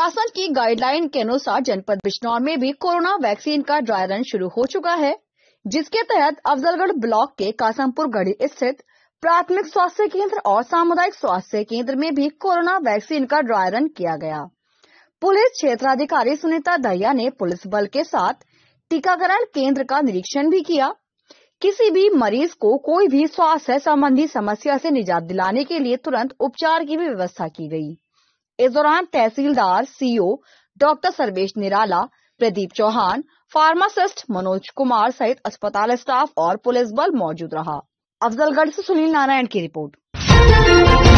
शासन की गाइडलाइन के अनुसार जनपद बिश्नौर में भी कोरोना वैक्सीन का ड्राई रन शुरू हो चुका है जिसके तहत अफजलगढ़ ब्लॉक के कासमपुर गढ़ी स्थित प्राथमिक स्वास्थ्य केंद्र और सामुदायिक स्वास्थ्य केंद्र में भी कोरोना वैक्सीन का ड्राई रन किया गया पुलिस क्षेत्राधिकारी सुनीता दहिया ने पुलिस बल के साथ टीकाकरण केंद्र का निरीक्षण भी किया किसी भी मरीज को कोई भी स्वास्थ्य संबंधी समस्या से निजात दिलाने के लिए तुरंत उपचार की भी व्यवस्था की गई इस दौरान तहसीलदार CO e doctor Sarvesh Nirala Pradeep Chauhan pharmacist Manoj Kumar सहित अस्पताल स्टाफ और पुलिस बल मौजूद रहा अफजलगढ़ से सुनील नारायण की रिपोर्ट